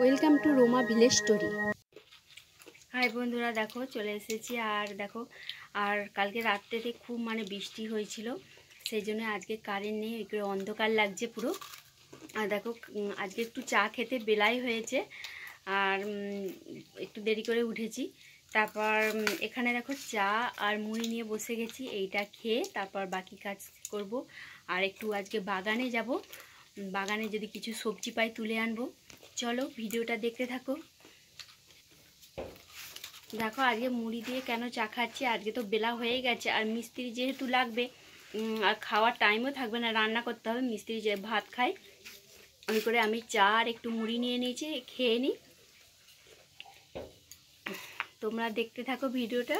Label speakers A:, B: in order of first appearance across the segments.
A: welcome to Roma village story hi বন্ধুরা দেখো চলে এসেছি আর দেখো আর কালকে রাত্রেতে খুব মানে বৃষ্টি হয়েছিল সেই জন্য আজকে কারেন্ট নেই একটু অন্ধকার লাগছে পুরো আর দেখো আজকে একটু চা খেতে বেলাই হয়েছে আর একটু দেরি করে উঠেছি তারপর এখানে দেখো চা আর মুড়ি নিয়ে বসে গেছি এইটা খেয়ে তারপর বাকি কাজ করব আর একটু আজকে বাগানে যাব বাগানে যদি কিছু সবজি পাই তুলে আনবো চলো ভিডিওটা দেখতে থাকো দেখো আজকে মুড়ি দিয়ে কেন চা খাচ্ছি আজকে তো বেলা হয়ে গেছে আর মিস্ত্রি যেহেতু লাগবে আর খাওয়ার টাইমও থাকবে না রান্না করতে হবে মিস্ত্রি যে ভাত খায় ওই করে আমি চা আর একটু মুড়ি নিয়ে নিয়েছি খেয়ে নিই তোমরা দেখতে থাকো ভিডিওটা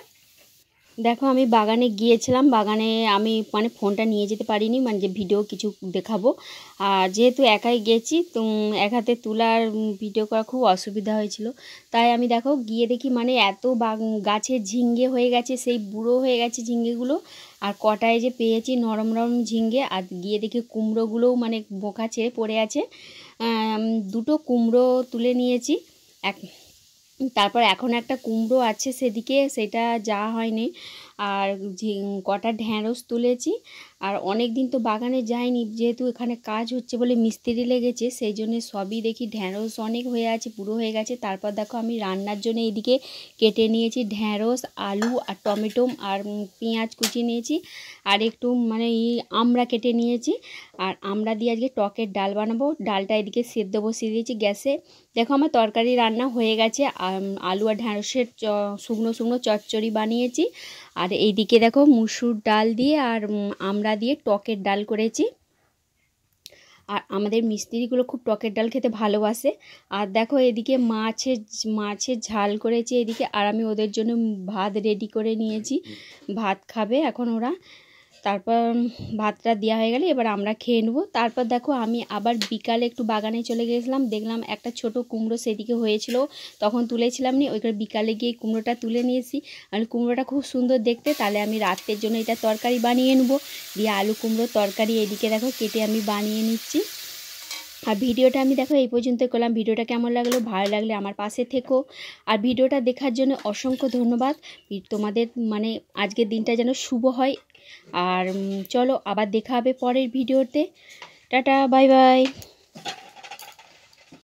A: দেখো আমি বাগানে গিয়েছিলাম বাগানে আমি মানে ফোনটা নিয়ে যেতে পারিনি মানে যে ভিডিও কিছু দেখাবো আর যেহেতু একাই গেছি তো এক হাতে তোলার ভিডিও করা খুব অসুবিধা হয়েছিল তাই আমি দেখো গিয়ে দেখি মানে এত গাছে ঝিঙ্গে হয়ে গেছে সেই বুড়ো হয়ে গেছে ঝিঙ্গেগুলো আর কটায় যে পেয়েছি নরম নরম ঝিঙ্গে আর গিয়ে দেখি কুমড়োগুলোও মানে বোকা ছেড়ে পড়ে আছে দুটো কুমড়ো তুলে নিয়েছি এক তারপর এখন একটা কুমড়ো আছে সেদিকে সেটা যাওয়া হয়নি আর কটা ঢ্যাঁড়স তুলেছি আর অনেক দিন তো বাগানে যায়নি যেহেতু এখানে কাজ হচ্ছে বলে মিস্ত্রি লেগেছে সেই জন্য সবই দেখি ঢ্যাঁড়স অনেক হয়ে আছে পুরো হয়ে গেছে তারপর দেখো আমি রান্নার জন্য এইদিকে কেটে নিয়েছি ঢ্যাঁড়স আলু আর টমেটো আর পেঁয়াজ কুচি নিয়েছি আর একটু মানে আমরা কেটে নিয়েছি আর আমরা দিয়ে আজকে টকের ডাল বানাবো ডালটা এদিকে সেদ্ধ বসিয়ে দিয়েছি গ্যাসে দেখো আমার তরকারি রান্না হয়ে গেছে আলু আর ঢ্যাঁড়সের শুকনো শুকনো চচ্চড়ি বানিয়েছি আর এইদিকে দেখো মুসুর ডাল দিয়ে আর আমরা দিয়ে টকের ডাল করেছি আর আমাদের মিস্ত্রিগুলো খুব টকের ডাল খেতে ভালোবাসে আর দেখো এদিকে মাছের মাছের ঝাল করেছি এদিকে আর আমি ওদের জন্য ভাত রেডি করে নিয়েছি ভাত খাবে এখন ওরা তারপর ভাতটা দেওয়া হয়ে গেলে এবার আমরা খেয়ে নেবো তারপর দেখো আমি আবার বিকালে একটু বাগানে চলে গেছিলাম দেখলাম একটা ছোট কুমড়ো সেদিকে হয়েছিল তখন তুলেছিলাম নি ওইখানে বিকালে গিয়ে কুমড়োটা তুলে নিয়েছি আর কুমড়োটা খুব সুন্দর দেখতে তাহলে আমি রাতের জন্য এটা তরকারি বানিয়ে নেবো দিয়ে আলু কুমড়ো তরকারি এদিকে দেখো কেটে আমি বানিয়ে নিচ্ছি আর ভিডিওটা আমি দেখো এই পর্যন্ত করলাম ভিডিওটা কেমন লাগলো ভালো লাগলে আমার পাশে থেকো আর ভিডিওটা দেখার জন্য অসংখ্য ধন্যবাদ তোমাদের মানে আজকের দিনটা যেন শুভ হয় আর চলো আবার দেখা হবে পরের ভিডিওতে টাটা বাই বাই